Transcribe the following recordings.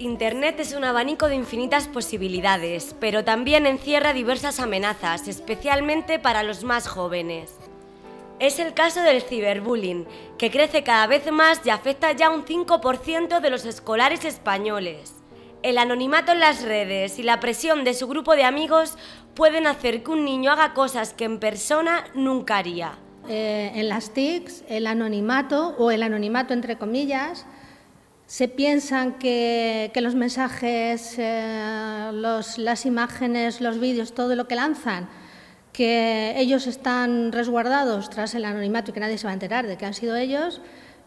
Internet es un abanico de infinitas posibilidades, pero también encierra diversas amenazas, especialmente para los más jóvenes. Es el caso del ciberbullying, que crece cada vez más y afecta ya un 5% de los escolares españoles. El anonimato en las redes y la presión de su grupo de amigos pueden hacer que un niño haga cosas que en persona nunca haría. Eh, en las TICs, el anonimato, o el anonimato entre comillas, se piensan que, los mensajes, eh, las imágenes, los vídeos, todo lo que lanzan, que ellos están resguardados tras el anonimato y que nadie se va a enterar de que han sido ellos.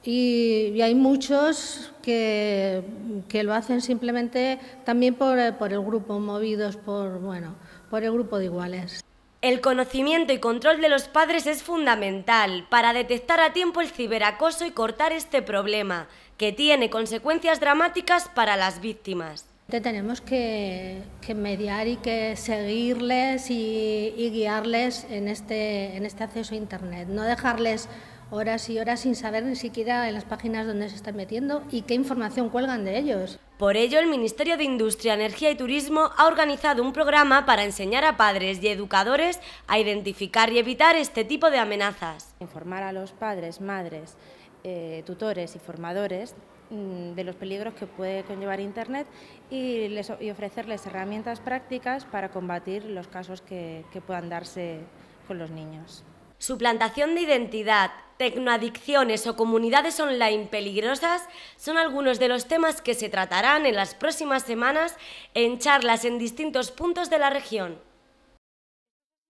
Y, hay muchos que, lo hacen simplemente también por, por el grupo, movidos por, bueno, por el grupo de iguales. El conocimiento y control de los padres es fundamental para detectar a tiempo el ciberacoso y cortar este problema, que tiene consecuencias dramáticas para las víctimas. Tenemos que, mediar y que seguirles y, guiarles en este, en este acceso a Internet, no dejarles horas y horas sin saber ni siquiera en las páginas donde se están metiendo y qué información cuelgan de ellos. Por ello, el Ministerio de Industria, Energía y Turismo ha organizado un programa para enseñar a padres y educadores a identificar y evitar este tipo de amenazas. Informar a los padres, madres, eh, tutores y formadores mm, de los peligros que puede conllevar Internet y, ofrecerles herramientas prácticas para combatir los casos que puedan darse con los niños suplantación de identidad, tecnoadicciones o comunidades online peligrosas son algunos de los temas que se tratarán en las próximas semanas en charlas en distintos puntos de la región.